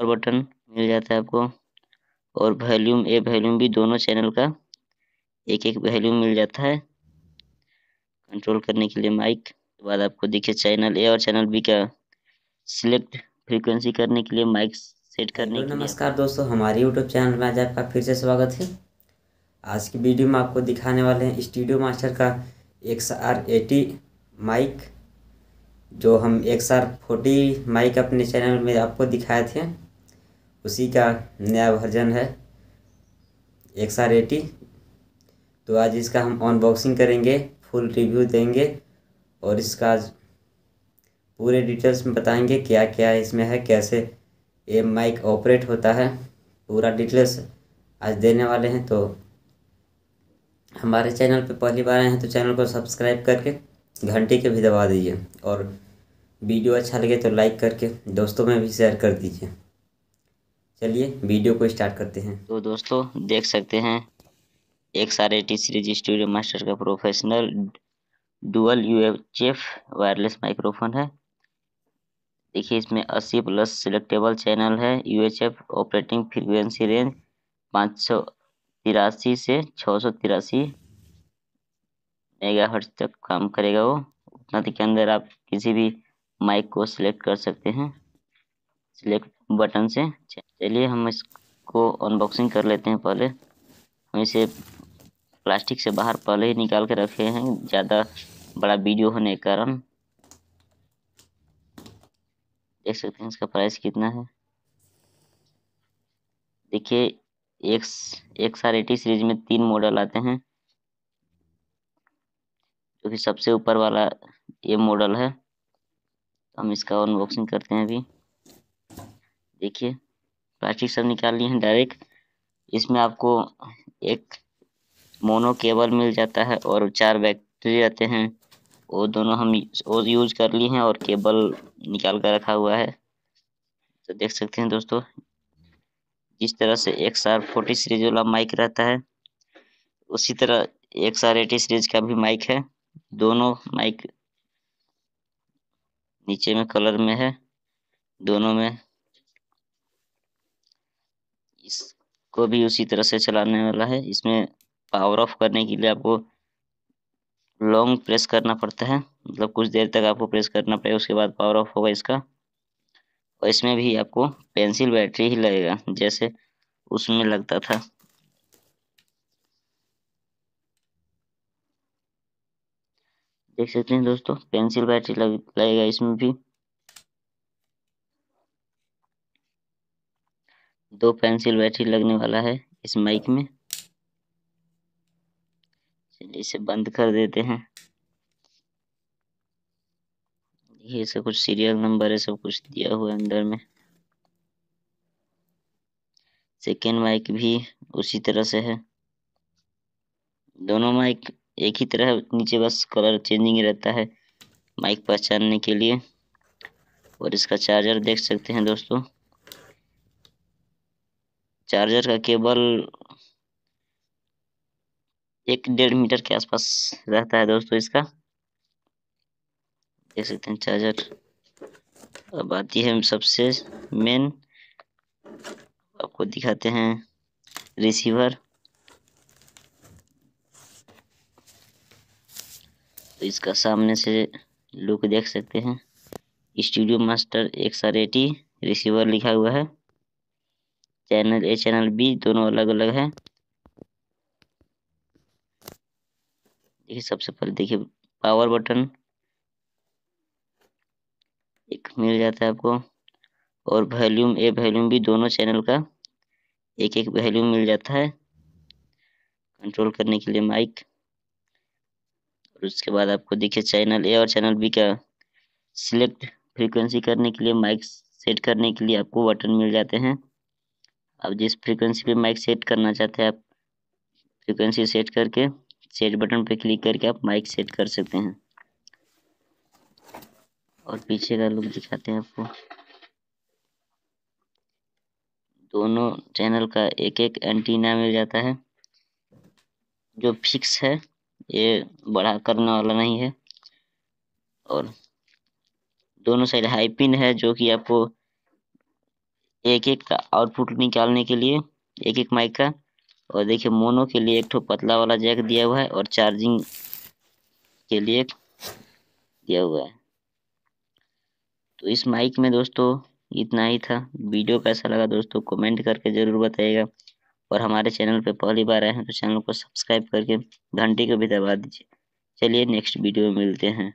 power button मिल जाता है आपको और वैल्यूम ए वैल्यूम भी दोनों चैनल का एक एक वैल्यूम मिल जाता है कंट्रोल करने के लिए माइक के बाद आपको देखिए चैनल ए और चैनल बी का सिलेक्ट फ्रीक्वेंसी करने के लिए माइक सेट करने के नमस्कार दोस्तों हमारे यूट्यूब चैनल में आज आपका फिर से स्वागत है आज की वीडियो में आपको दिखाने वाले हैं स्टूडियो मास्टर का एक्स आर एटी माइक जो हम एक्स आर फोर्टी माइक अपने चैनल में आपको दिखाए थे उसी का नया वर्जन है एक्सार एटी तो आज इसका हम अनबॉक्सिंग करेंगे फुल रिव्यू देंगे और इसका पूरे डिटेल्स में बताएंगे क्या क्या इसमें है कैसे ये माइक ऑपरेट होता है पूरा डिटेल्स आज देने वाले हैं तो हमारे चैनल पे पहली बार आए हैं तो चैनल को सब्सक्राइब करके घंटे के भी दबा दीजिए और वीडियो अच्छा लगे तो लाइक करके दोस्तों में भी शेयर कर दीजिए चलिए वीडियो को स्टार्ट करते हैं तो दोस्तों देख सकते हैं एक सारे टी सीरीज स्टूडियो मास्टर का professional dual UHF wireless microphone है देखिए इसमें 80 प्लस सिलेक्टेबल चैनल है यू ऑपरेटिंग फ्रिक्वेंसी रेंज पाँच सौ तिरासी से छः सौ तिरासी मेगा तक काम करेगा वो उतना तो के अंदर आप किसी भी माइक को सिलेक्ट कर सकते हैं सिलेक्ट बटन से चलिए हम इसको अनबॉक्सिंग कर लेते हैं पहले हम इसे प्लास्टिक से बाहर पहले ही निकाल के रखे हैं ज़्यादा बड़ा वीडियो होने के कारण देख सकते हैं इसका प्राइस कितना है देखिए एक एक सार एटी सीरीज में तीन मॉडल आते हैं जो कि सबसे ऊपर वाला ये मॉडल है तो हम इसका अनबॉक्सिंग करते हैं अभी देखिए प्लास्टिक सब निकाल लिए हैं डायरेक्ट इसमें आपको एक मोनो केबल मिल जाता है और चार बैटरी रहते हैं वो दोनों हम वो यूज कर लिए हैं और केबल निकाल कर रखा हुआ है तो देख सकते हैं दोस्तों जिस तरह से एक सार फोर्टी सीरीज वाला माइक रहता है उसी तरह एक सार एटी सीरीज का भी माइक है दोनों माइक नीचे में कलर में है दोनों में इसको भी उसी तरह से चलाने वाला है इसमें पावर ऑफ करने के लिए आपको लॉन्ग प्रेस करना पड़ता है मतलब कुछ देर तक आपको प्रेस करना पड़ेगा उसके बाद पावर ऑफ होगा इसका और इसमें भी आपको पेंसिल बैटरी ही लगेगा जैसे उसमें लगता था देख सकते हैं दोस्तों पेंसिल बैटरी लग लगेगा इसमें भी दो पेंसिल बैटरी लगने वाला है इस माइक में चलिए इसे बंद कर देते हैं ये सब कुछ सीरियल नंबर है सब कुछ दिया हुआ है अंदर में सेकेंड माइक भी उसी तरह से है दोनों माइक एक ही तरह नीचे बस कलर चेंजिंग रहता है माइक पहचानने के लिए और इसका चार्जर देख सकते हैं दोस्तों चार्जर का केबल एक डेढ़ मीटर के आसपास रहता है दोस्तों इसका देख सकते हैं चार्जर अब आती है सबसे मेन आपको दिखाते हैं रिसीवर तो इसका सामने से लुक देख सकते हैं स्टूडियो मास्टर एक रिसीवर लिखा हुआ है चैनल ए चैनल बी दोनों अलग अलग है देखिए सबसे पहले देखिए पावर बटन एक मिल जाता है आपको और वैल्यूम ए वैल्यूम भी दोनों चैनल का एक एक वैल्यूम मिल जाता है कंट्रोल करने के लिए माइक और उसके बाद आपको देखिए चैनल ए और चैनल बी का सिलेक्ट फ्रीक्वेंसी करने के लिए माइक सेट करने के लिए आपको बटन मिल जाते हैं अब जिस फ्रीक्वेंसी पे माइक सेट करना चाहते हैं आप फ्रीक्वेंसी सेट करके सेट बटन पे क्लिक करके आप माइक सेट कर सकते हैं और पीछे का लुक दिखाते हैं आपको दोनों चैनल का एक एक एंटीना मिल जाता है जो फिक्स है ये बड़ा करने वाला नहीं है और दोनों साइड हाई पिन है जो कि आपको एक एक का आउटपुट निकालने के लिए एक एक माइक का और देखिए मोनो के लिए एक ठो पतला वाला जैक दिया हुआ है और चार्जिंग के लिए दिया हुआ है तो इस माइक में दोस्तों इतना ही था वीडियो कैसा लगा दोस्तों कमेंट करके ज़रूर बताइएगा और हमारे चैनल पे पहली बार आए हैं तो चैनल को सब्सक्राइब करके घंटी को भी दबा दीजिए चलिए नेक्स्ट वीडियो में मिलते हैं